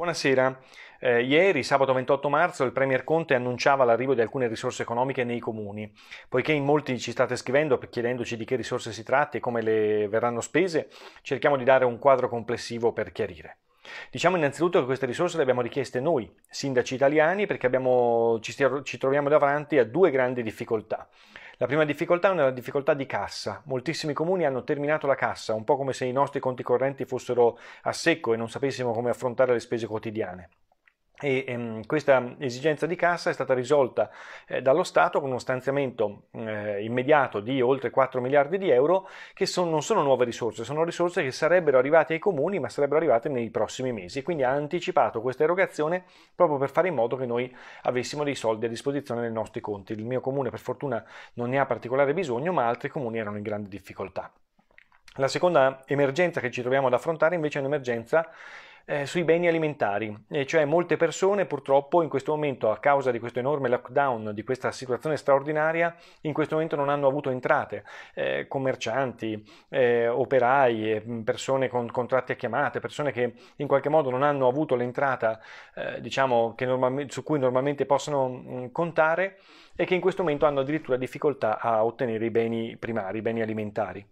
Buonasera. Eh, ieri, sabato 28 marzo, il Premier Conte annunciava l'arrivo di alcune risorse economiche nei comuni. Poiché in molti ci state scrivendo chiedendoci di che risorse si tratti e come le verranno spese, cerchiamo di dare un quadro complessivo per chiarire. Diciamo innanzitutto che queste risorse le abbiamo richieste noi, sindaci italiani, perché abbiamo, ci, stiamo, ci troviamo davanti a due grandi difficoltà. La prima difficoltà è una difficoltà di cassa. Moltissimi comuni hanno terminato la cassa, un po' come se i nostri conti correnti fossero a secco e non sapessimo come affrontare le spese quotidiane. E, ehm, questa esigenza di cassa è stata risolta eh, dallo Stato con uno stanziamento eh, immediato di oltre 4 miliardi di euro che son, non sono nuove risorse, sono risorse che sarebbero arrivate ai comuni ma sarebbero arrivate nei prossimi mesi, quindi ha anticipato questa erogazione proprio per fare in modo che noi avessimo dei soldi a disposizione nei nostri conti. Il mio comune per fortuna non ne ha particolare bisogno ma altri comuni erano in grande difficoltà. La seconda emergenza che ci troviamo ad affrontare invece è un'emergenza eh, sui beni alimentari, e cioè molte persone purtroppo in questo momento a causa di questo enorme lockdown, di questa situazione straordinaria, in questo momento non hanno avuto entrate, eh, commercianti, eh, operai, eh, persone con contratti a chiamate, persone che in qualche modo non hanno avuto l'entrata eh, diciamo, su cui normalmente possono mh, mm, contare e che in questo momento hanno addirittura difficoltà a ottenere i beni primari, i beni alimentari.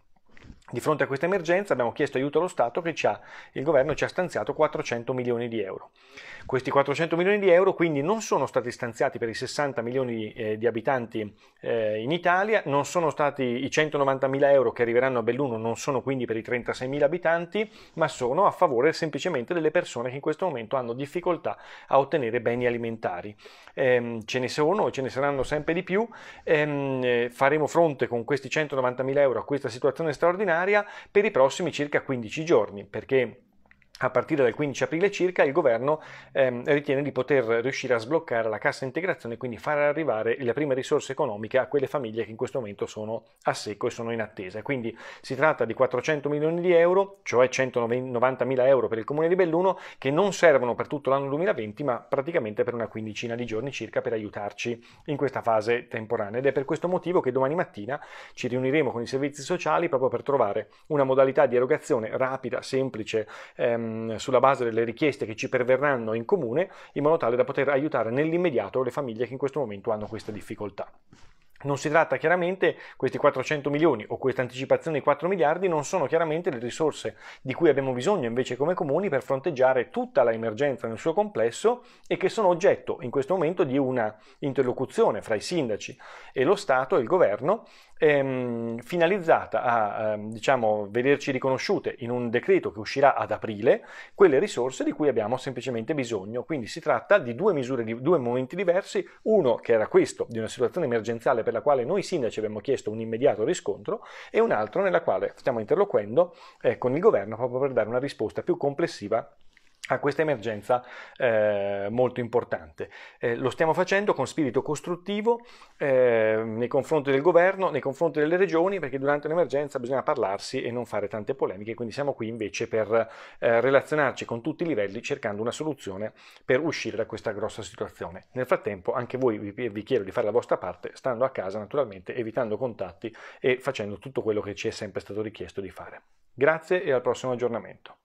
Di fronte a questa emergenza abbiamo chiesto aiuto allo Stato che ha, il governo ci ha stanziato 400 milioni di euro. Questi 400 milioni di euro quindi non sono stati stanziati per i 60 milioni di, eh, di abitanti eh, in Italia, non sono stati i 190 mila euro che arriveranno a Belluno, non sono quindi per i 36 mila abitanti, ma sono a favore semplicemente delle persone che in questo momento hanno difficoltà a ottenere beni alimentari. Ehm, ce ne sono e ce ne saranno sempre di più, ehm, faremo fronte con questi 190 mila euro a questa situazione straordinaria ordinaria per i prossimi circa 15 giorni, perché a partire dal 15 aprile circa il governo ehm, ritiene di poter riuscire a sbloccare la cassa integrazione e quindi far arrivare le prime risorse economiche a quelle famiglie che in questo momento sono a secco e sono in attesa. Quindi si tratta di 400 milioni di euro, cioè 190 mila euro per il comune di Belluno, che non servono per tutto l'anno 2020 ma praticamente per una quindicina di giorni circa per aiutarci in questa fase temporanea ed è per questo motivo che domani mattina ci riuniremo con i servizi sociali proprio per trovare una modalità di erogazione rapida, semplice, ehm, Ehm, sulla base delle richieste che ci perverranno in comune, in modo tale da poter aiutare nell'immediato le famiglie che in questo momento hanno questa difficoltà. Non si tratta chiaramente, questi 400 milioni o questa anticipazione di 4 miliardi non sono chiaramente le risorse di cui abbiamo bisogno invece come comuni per fronteggiare tutta l'emergenza nel suo complesso e che sono oggetto in questo momento di una interlocuzione fra i sindaci e lo Stato e il governo ehm, finalizzata a ehm, diciamo, vederci riconosciute in un decreto che uscirà ad aprile quelle risorse di cui abbiamo semplicemente bisogno. Quindi si tratta di due misure, di due momenti diversi, uno che era questo, di una situazione emergenziale per la quale noi sindaci abbiamo chiesto un immediato riscontro e un altro nella quale stiamo interloquendo eh, con il governo proprio per dare una risposta più complessiva a questa emergenza eh, molto importante. Eh, lo stiamo facendo con spirito costruttivo eh, nei confronti del governo, nei confronti delle regioni, perché durante un'emergenza bisogna parlarsi e non fare tante polemiche, quindi siamo qui invece per eh, relazionarci con tutti i livelli cercando una soluzione per uscire da questa grossa situazione. Nel frattempo anche voi vi, vi chiedo di fare la vostra parte, stando a casa naturalmente, evitando contatti e facendo tutto quello che ci è sempre stato richiesto di fare. Grazie e al prossimo aggiornamento.